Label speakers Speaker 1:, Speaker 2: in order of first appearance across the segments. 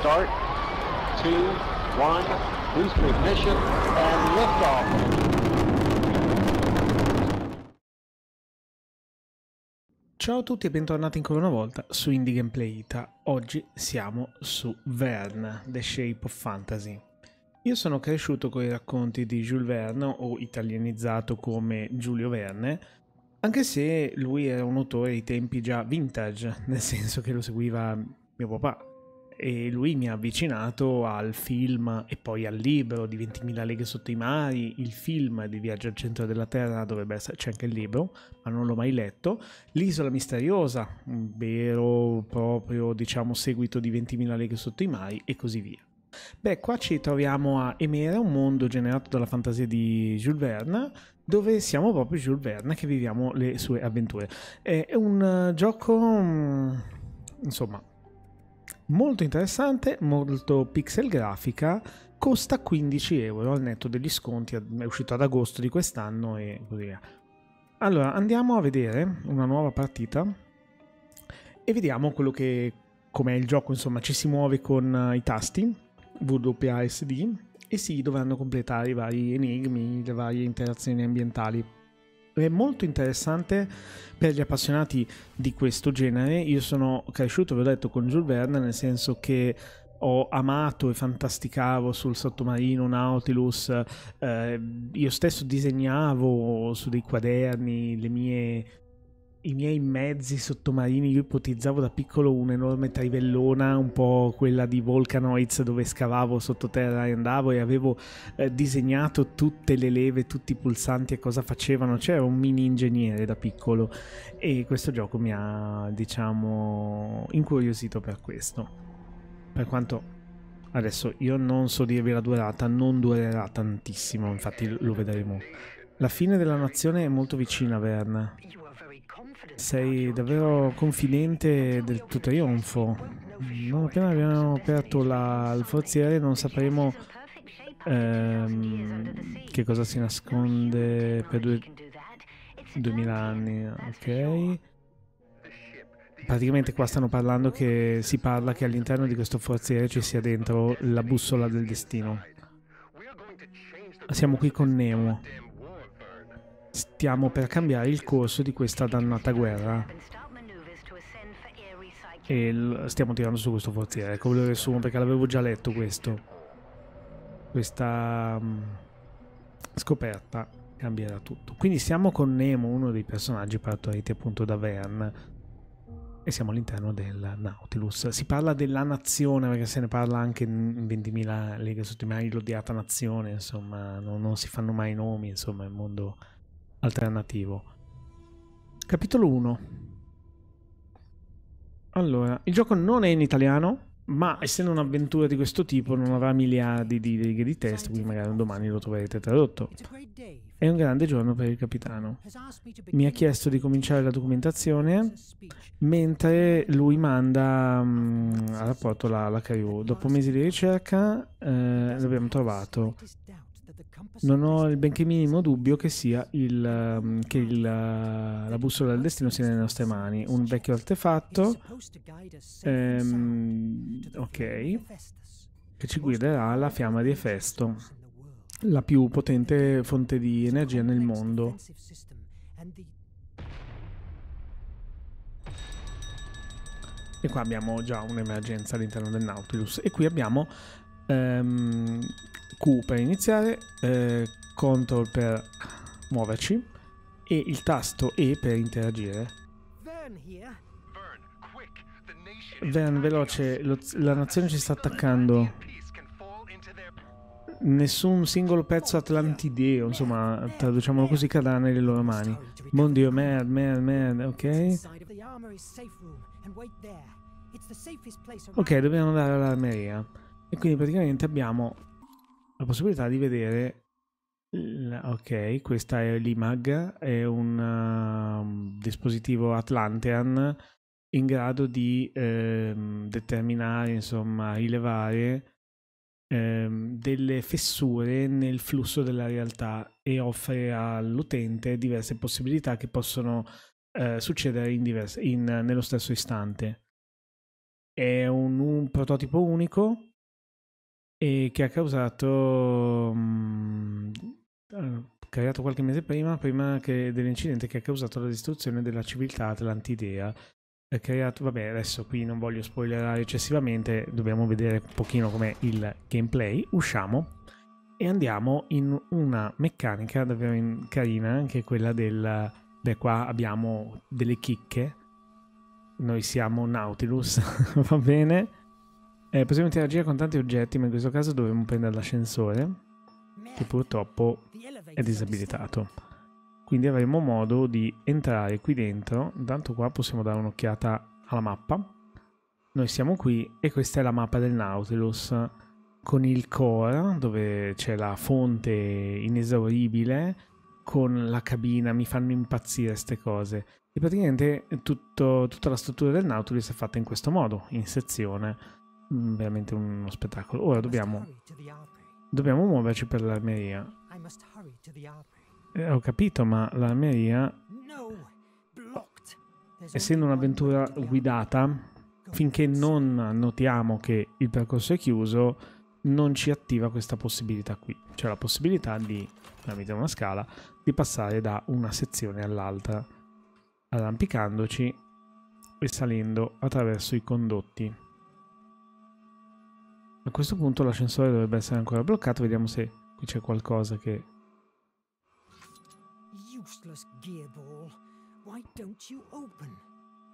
Speaker 1: start, two, one, boost ignition, and liftoff. Ciao a tutti e bentornati ancora una volta su Indie Gameplay Ita. Oggi siamo su Verne, The Shape of Fantasy. Io sono cresciuto con i racconti di Jules Verne, o italianizzato come Giulio Verne, anche se lui era un autore ai tempi già vintage, nel senso che lo seguiva mio papà, e lui mi ha avvicinato al film e poi al libro di 20.000 leghe sotto i mari, il film di Viaggio al centro della Terra dovrebbe essere, c'è anche il libro, ma non l'ho mai letto, L'isola misteriosa, un vero proprio diciamo seguito di 20.000 leghe sotto i mari e così via. Beh, qua ci troviamo a Emera, un mondo generato dalla fantasia di Jules Verne, dove siamo proprio Jules Verne che viviamo le sue avventure. È un eh, gioco, mm, insomma, molto interessante, molto pixel grafica, costa 15 euro al netto degli sconti, è uscito ad agosto di quest'anno e così via. Allora andiamo a vedere una nuova partita e vediamo quello che, com'è il gioco, insomma ci si muove con eh, i tasti WASD e si dovranno completare i vari enigmi, le varie interazioni ambientali è molto interessante per gli appassionati di questo genere. Io sono cresciuto, ve l'ho detto, con Jules Verne, nel senso che ho amato e fantasticavo sul sottomarino Nautilus, eh, io stesso disegnavo su dei quaderni le mie i miei mezzi sottomarini, io ipotizzavo da piccolo un'enorme trivellona, un po' quella di Volcanoids dove scavavo sottoterra e andavo e avevo eh, disegnato tutte le leve, tutti i pulsanti e cosa facevano, c'era un mini ingegnere da piccolo e questo gioco mi ha, diciamo, incuriosito per questo. Per quanto adesso io non so dirvi la durata, non durerà tantissimo, infatti lo vedremo. La fine della nazione è molto vicina, Verna. Sei davvero confidente del tuo trionfo. Non appena abbiamo aperto la, il forziere non sapremo ehm, che cosa si nasconde per due, 2000 anni. Ok. Praticamente qua stanno parlando che si parla che all'interno di questo forziere ci sia dentro la bussola del destino. Siamo qui con Nemo. Stiamo per cambiare il corso di questa dannata guerra. E stiamo tirando su questo forziere. Ecco, volevo riassumo perché l'avevo già letto questo. Questa mm, scoperta cambierà tutto. Quindi siamo con Nemo, uno dei personaggi partoriti appunto da Vern. E siamo all'interno del Nautilus. Si parla della nazione, perché se ne parla anche in 20.000 leghe sottomari, l'odiata nazione, insomma, non, non si fanno mai nomi, insomma, il mondo alternativo. Capitolo 1. Allora, il gioco non è in italiano, ma essendo un'avventura di questo tipo non avrà miliardi di righe di test, quindi magari un domani lo troverete tradotto. È un grande giorno per il capitano. Mi ha chiesto di cominciare la documentazione mentre lui manda um, mm, a rapporto la, la crew. Dopo mesi di ricerca eh, l'abbiamo trovato non ho il benché minimo dubbio che, sia il, um, che il, uh, la bussola del destino sia nelle nostre mani. Un vecchio artefatto, ehm, ok, che ci guiderà la fiamma di Efesto, la più potente fonte di energia nel mondo. E qua abbiamo già un'emergenza all'interno del Nautilus. E qui abbiamo ehm, Q per iniziare, eh, CTRL per muoverci e il tasto E per interagire. Vern, veloce, lo, la nazione ci sta attaccando. Nessun singolo pezzo atlantideo, insomma, traduciamolo così, cadrà nelle loro mani. Mon dio, mad, mad, mad, ok? Ok, dobbiamo andare all'armeria. E quindi praticamente abbiamo la possibilità di vedere ok questa è l'IMAG è un uh, dispositivo Atlantean in grado di ehm, determinare insomma rilevare ehm, delle fessure nel flusso della realtà e offre all'utente diverse possibilità che possono eh, succedere in diverse, in, nello stesso istante è un, un prototipo unico e che ha causato, mh, mm, eh, creato qualche mese prima, prima dell'incidente che ha causato la distruzione della civiltà atlantidea. Creato, vabbè, adesso qui non voglio spoilerare eccessivamente, dobbiamo vedere un pochino com'è il gameplay. Usciamo e andiamo in una meccanica davvero carina, che è quella del... Beh, qua abbiamo delle chicche. Noi siamo Nautilus, va bene? Eh, possiamo interagire con tanti oggetti, ma in questo caso dovremmo prendere l'ascensore, che purtroppo è disabilitato. Quindi avremo modo di entrare qui dentro, intanto qua possiamo dare un'occhiata alla mappa. Noi siamo qui e questa è la mappa del Nautilus, con il core dove c'è la fonte inesauribile, con la cabina, mi fanno impazzire queste cose. E praticamente tutto, tutta la struttura del Nautilus è fatta in questo modo, in sezione Mm, veramente uno spettacolo. Ora dobbiamo, dobbiamo muoverci per l'armeria. Eh, ho capito, ma l'armeria, essendo un'avventura guidata, finché non notiamo che il percorso è chiuso, non ci attiva questa possibilità qui. Cioè la possibilità di, tramite una scala, di passare da una sezione all'altra, arrampicandoci e salendo attraverso i condotti. A questo punto l'ascensore dovrebbe essere ancora bloccato, vediamo se qui c'è qualcosa che...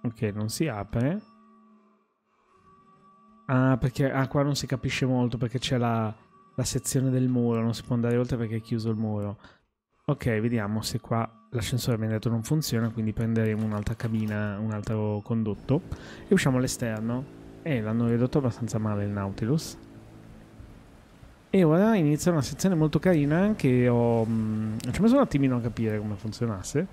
Speaker 1: Ok, non si apre. Ah, perché ah, qua non si capisce molto perché c'è la, la sezione del muro, non si può andare oltre perché è chiuso il muro. Ok, vediamo se qua l'ascensore mi ha detto non funziona, quindi prenderemo un'altra cabina, un altro condotto e usciamo all'esterno. E eh, l'hanno ridotto abbastanza male il Nautilus. E ora inizia una sezione molto carina che ho, mh, mm, ci ho messo un attimino a capire come funzionasse,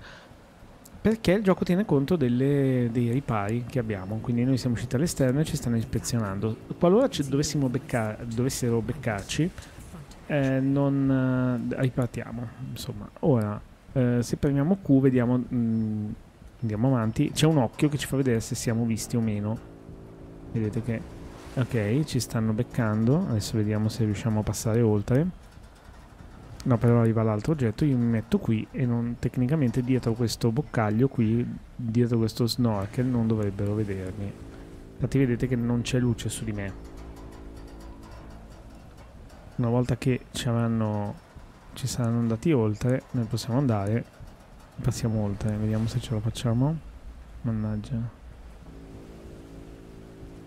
Speaker 1: perché il gioco tiene conto delle, dei ripari che abbiamo, quindi noi siamo usciti all'esterno e ci stanno ispezionando. Qualora dovessimo becca, dovessero beccarci, eh, non eh, ripartiamo. Insomma, ora eh, se premiamo Q vediamo, mh, mm, andiamo avanti, c'è un occhio che ci fa vedere se siamo visti o meno. Vedete che Ok, ci stanno beccando. Adesso vediamo se riusciamo a passare oltre. No, però arriva l'altro oggetto. Io mi metto qui e non, tecnicamente dietro questo boccaglio qui, dietro questo snorkel, non dovrebbero vedermi. Infatti vedete che non c'è luce su di me. Una volta che ci avranno... ci saranno andati oltre, noi possiamo andare. Passiamo oltre, vediamo se ce la facciamo. Mannaggia.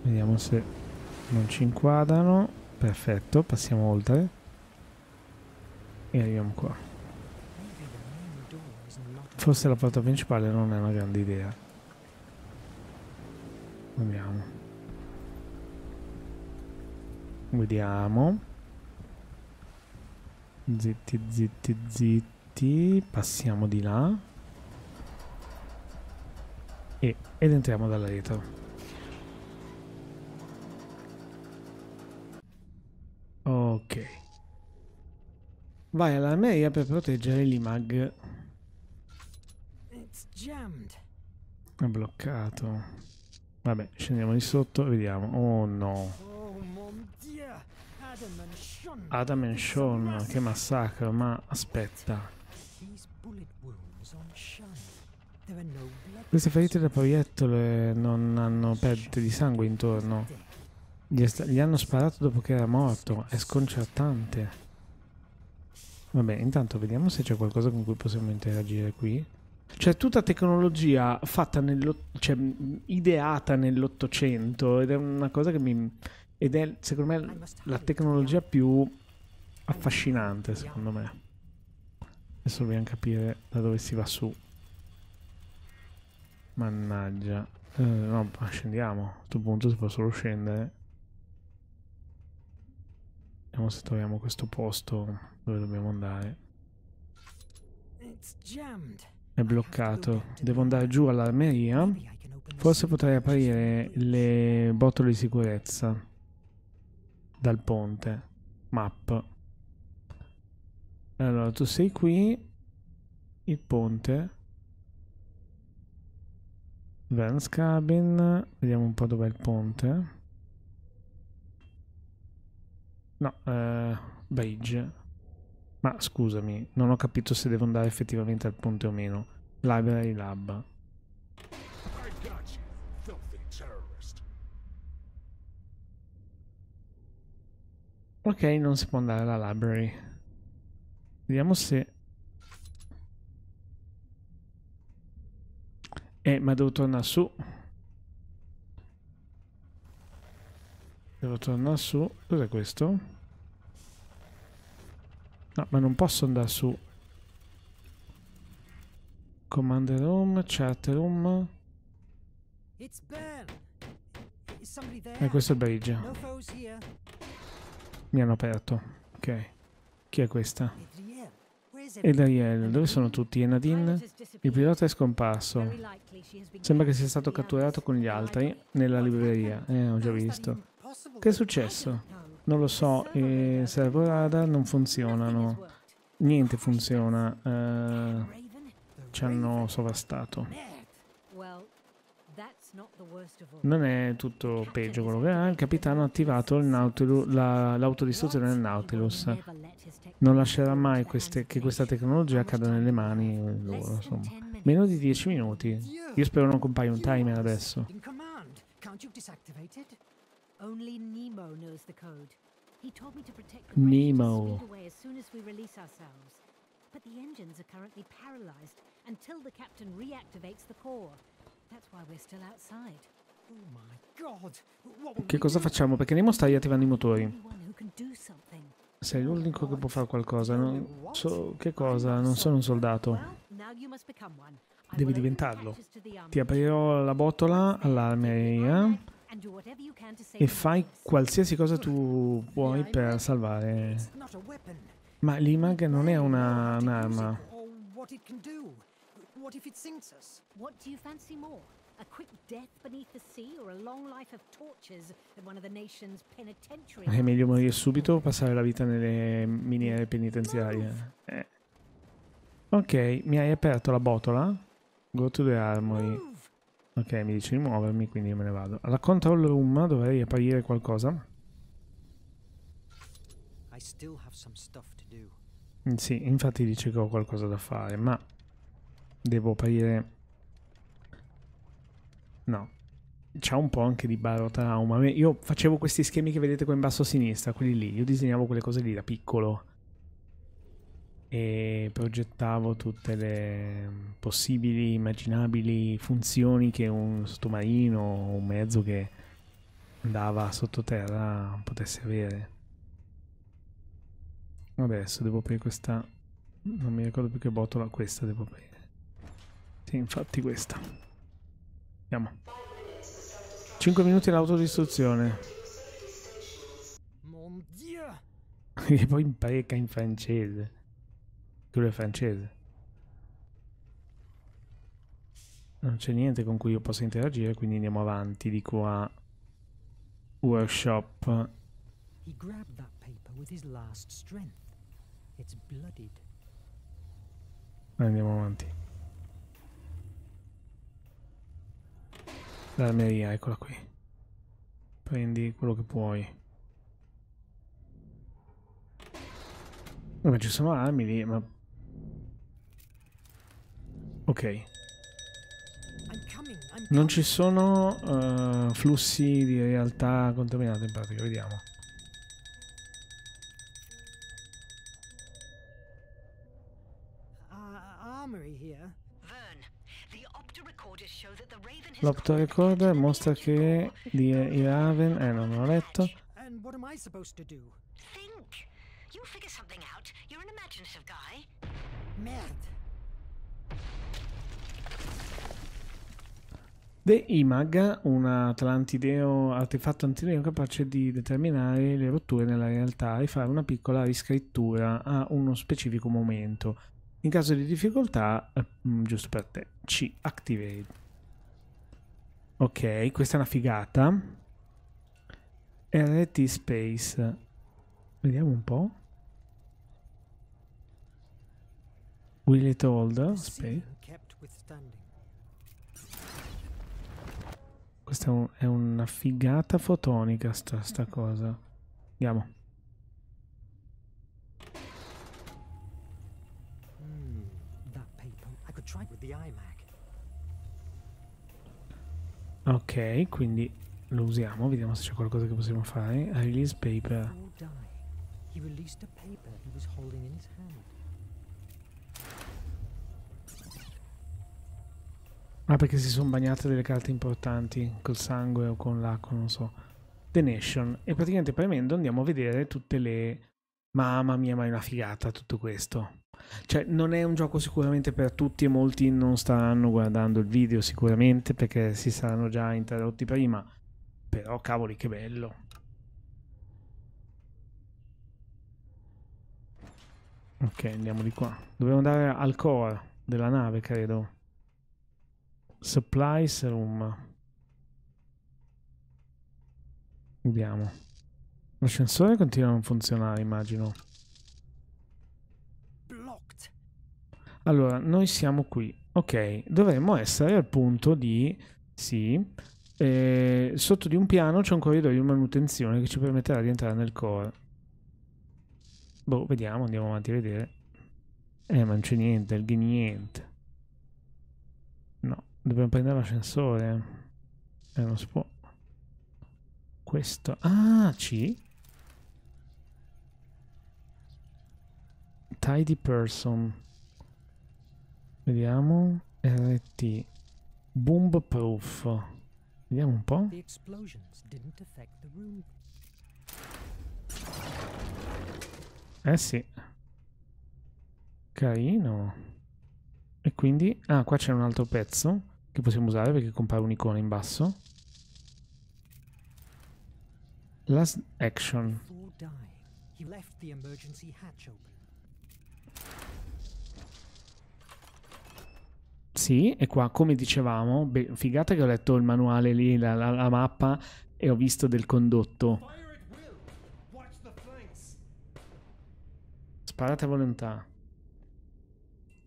Speaker 1: Vediamo se non ci inquadrano perfetto passiamo oltre e arriviamo qua forse la porta principale non è una grande idea andiamo vediamo zitti zitti zitti passiamo di là e, ed entriamo dalla retro Ok. Vai alla all'armeria per proteggere l'IMAG. È bloccato. Vabbè, scendiamo di sotto e vediamo. Oh no. Oh, Adam e Sean, che massacro, ma aspetta. Queste ferite da proiettole non hanno perdite di sangue intorno. Gli, gli, hanno sparato dopo che era morto. È sconcertante. Vabbè, intanto vediamo se c'è qualcosa con cui possiamo interagire qui. C'è tutta tecnologia fatta cioè, ideata nell'Ottocento ed è una cosa che mi... ed è secondo me la tecnologia più affascinante, secondo me. Adesso dobbiamo capire da dove si va su. Mannaggia. Eh, no, scendiamo. A questo punto si può solo scendere. Vediamo se troviamo questo posto dove dobbiamo andare. È bloccato. Devo andare giù all'armeria. Forse potrei aprire le botole di sicurezza dal ponte. Map. Allora, tu sei qui. Il ponte. Vance Cabin. Vediamo un po' dov'è il ponte. No, eh, bridge. Ma scusami, non ho capito se devo andare effettivamente al ponte o meno. Library Lab. Ok, non si può andare alla library. Vediamo se... Eh, ma devo tornare su. Devo tornare su. Cos'è questo? No, ma non posso andare su. Command room, chat room. E eh, questo è il Belgio. Mi hanno aperto. Ok. Chi è questa? Edariel, dove sono tutti? Enadin? Il pilota è scomparso. Sembra che sia stato catturato con gli altri nella libreria. Eh, ho già visto. Che è successo? Non lo so, eh, i servo radar non funzionano. Niente funziona. Eh, ci hanno sovrastato. Non è tutto peggio quello che ha. Il capitano ha attivato l'autodistruzione la, del Nautilus. Non lascerà mai queste, che questa tecnologia cada nelle mani loro. Insomma. Meno di 10 minuti. Io spero non compaia un timer adesso. Only Nemo knows the code. He told me to protect the Nemo. away as soon as we release ourselves. But the engines are currently paralyzed until the captain reactivates the core. That's why we're still outside. Oh my god. Che cosa facciamo? Perché Nemo sta riattivando i motori. Sei l'unico che può fare qualcosa. Non so che cosa, non sono un soldato. Devi diventarlo. Ti aprirò la botola all'armeria e fai qualsiasi cosa tu vuoi per salvare. Ma l'IMAG non è una, un'arma. What È meglio morire subito o passare la vita nelle miniere penitenziarie? Eh. Ok, mi hai aperto la botola? Go to the armory. Ok, mi dice di muovermi, quindi me ne vado. Alla control room dovrei apparire qualcosa. Mm, sì, infatti dice che ho qualcosa da fare, ma devo apparire... No. C'è un po' anche di barotrauma. Io facevo questi schemi che vedete qua in basso a sinistra, quelli lì. Io disegnavo quelle cose lì da piccolo e progettavo tutte le possibili, immaginabili funzioni che un sottomarino o un mezzo che andava sottoterra potesse avere. adesso devo aprire questa... non mi ricordo più che botola, questa devo aprire. Sì, infatti questa. Andiamo. 5 minuti all'autodistruzione. E poi impreca in francese quello è francese. Non c'è niente con cui io possa interagire, quindi andiamo avanti di qua. Workshop. He grabbed that paper with his last strength. It's bloodied. Andiamo avanti. L'armeria, eccola qui. Prendi quello che puoi. Vabbè, ci sono armi lì, ma Ok. Non ci sono uh, flussi di realtà contaminata in pratica, vediamo. Ah, L'opto recorder mostra che di i Raven... Eh, non l'ho letto. Think! You figure something out. You're an imaginative guy. Merde. The Imag, un atlantideo artefatto antideo capace di determinare le rotture nella realtà e fare una piccola riscrittura a uno specifico momento. In caso di difficoltà, eh, mm, giusto per te, ci activate. Ok, questa è una figata. RT Space. Vediamo un po'. Will it hold? Space. Questa è, una figata fotonica sta, sta cosa. Andiamo. Hmm, ok, quindi lo usiamo, vediamo se c'è qualcosa che possiamo fare. I release paper. He released a paper he was holding in his hand. Ma ah, perché si sono bagnate delle carte importanti col sangue o con l'acqua, non so. The Nation. E praticamente premendo andiamo a vedere tutte le... Mamma mia, ma è una figata tutto questo. Cioè, non è un gioco sicuramente per tutti e molti non staranno guardando il video sicuramente perché si saranno già interrotti prima. Però, cavoli, che bello. Ok, andiamo di qua. Dobbiamo andare al core della nave, credo. Supplies room. Vediamo. L'ascensore continua a non funzionare, immagino. Allora, noi siamo qui. Ok, dovremmo essere al punto di... Sì. Eh, sotto di un piano c'è un corridoio di manutenzione che ci permetterà di entrare nel core. Boh, vediamo, andiamo avanti a vedere. Eh, ma non c'è niente, niente. Dobbiamo prendere l'ascensore. Eh, non si può. Questo. Ah, ci. Tidy person. Vediamo. RT. Bomb proof. Vediamo un po'. Eh sì. Carino. E quindi... Ah, qua c'è un altro pezzo che possiamo usare perché compare un'icona in basso. Last action. Sì, e qua come dicevamo, beh, figata che ho letto il manuale lì, la, la, la mappa e ho visto del condotto. Sparate a volontà.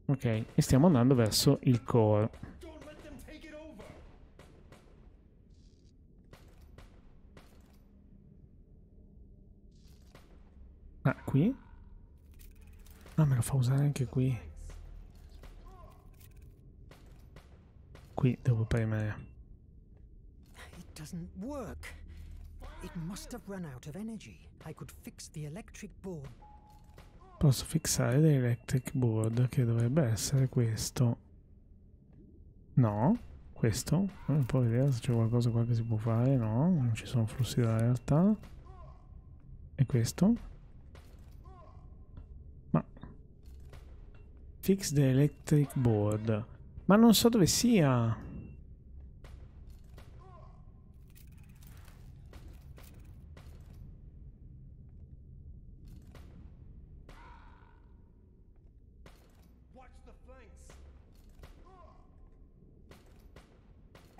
Speaker 1: Ok, e stiamo andando verso il core. Ah, qui? Ah, me lo fa usare anche qui. Qui devo premere. It doesn't work. It must have run out board. Posso fissare l'electric board che dovrebbe essere questo. No, questo. Un po' vedere se c'è qualcosa qua che si può fare. No, non ci sono flussi della realtà. E questo. Fix the electric board. Ma non so dove sia. Ma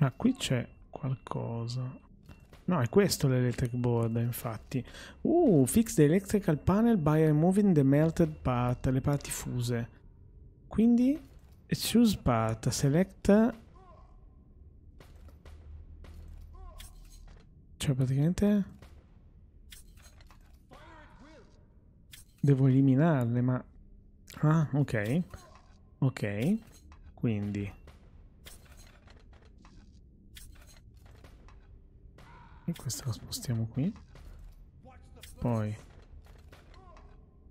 Speaker 1: ah, qui c'è qualcosa. No, è questo l'electric board, infatti. Uh, fix the electrical panel by removing the melted part, le parti fuse. Quindi choose path, select Cioè praticamente Devo eliminarle ma Ah ok Ok Quindi E questo lo spostiamo qui Poi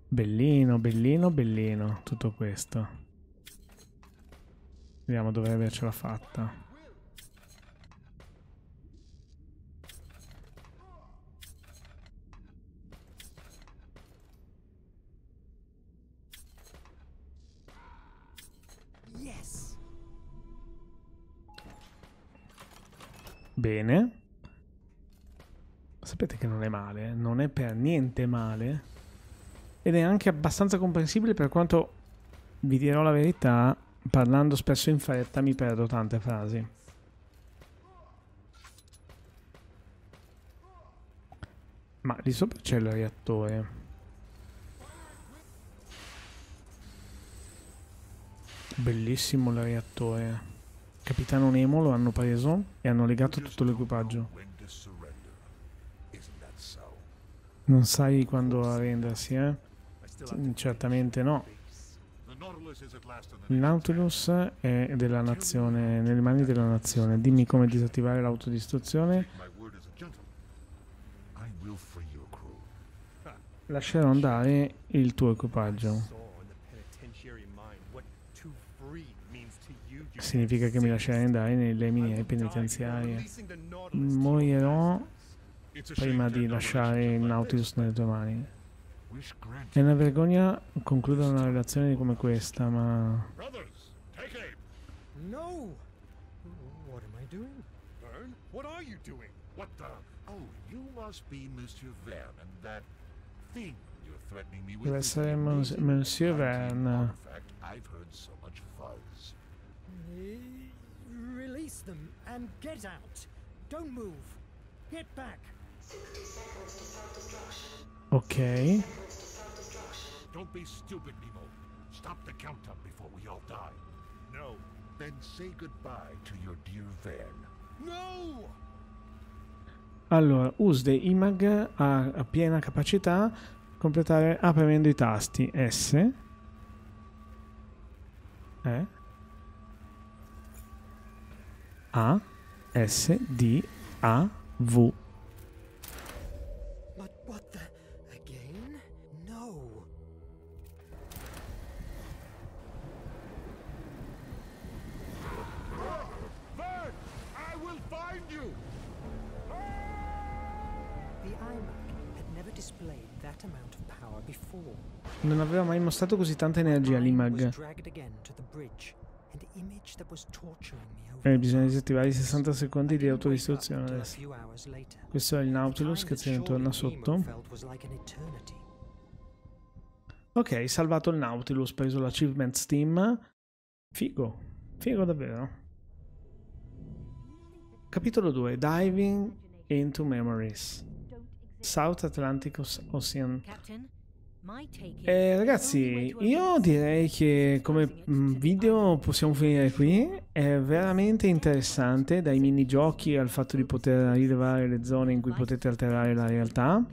Speaker 1: Bellino bellino bellino tutto questo Vediamo, dovrei avercela fatta. Yes. Bene. Sapete che non è male, eh? non è per niente male. Ed è anche abbastanza comprensibile per quanto, vi dirò la verità, Parlando spesso in fretta mi perdo tante frasi. Ma lì sopra c'è il reattore. Bellissimo il reattore. Capitano Nemo lo hanno preso e hanno legato tutto l'equipaggio. Non sai quando arrendersi, eh? Certamente no. Nautilus è della nazione, nelle mani della nazione. Dimmi come disattivare l'autodistruzione. Lascerò andare il tuo equipaggio. Significa che mi lascerai andare nelle miniere penitenziarie. Morirò prima di lasciare il Nautilus nelle tue mani. È una vergogna concludere una relazione come questa, ma... No! What am I doing? Vern, what are you doing? What the? Oh, you must be Monsieur Vern and that thing you're threatening me with. Deve essere Mons Monsieur Vern. Fact, I've heard so much fuzz. Release them and get out. Don't move. Get back. 60 seconds to self-destruction. Ok. Don't be stupid, Nemo. Stop the countdown before we all die. No. Then say goodbye to your dear Van. No! Allora, use the imag a, a piena capacità, completare ah, i tasti S. E. A. S. D. A. V. Non aveva mai mostrato così tanta energia l'IMAG. Eh, bisogna disattivare i 60 secondi di autodistruzione adesso. Questo è il Nautilus che se ne torna sotto. Ok, salvato il Nautilus, preso l'achievement Steam. Figo, figo davvero. Capitolo 2, Diving into Memories. South Atlantic Ocean. Eh, ragazzi, io direi che come mm, video possiamo finire qui. È veramente interessante, dai minigiochi al fatto di poter rilevare le zone in cui potete alterare la realtà.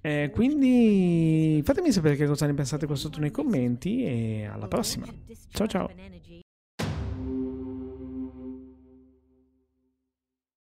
Speaker 1: Eh, quindi fatemi sapere che cosa ne pensate qua sotto nei commenti e alla prossima. Ciao ciao!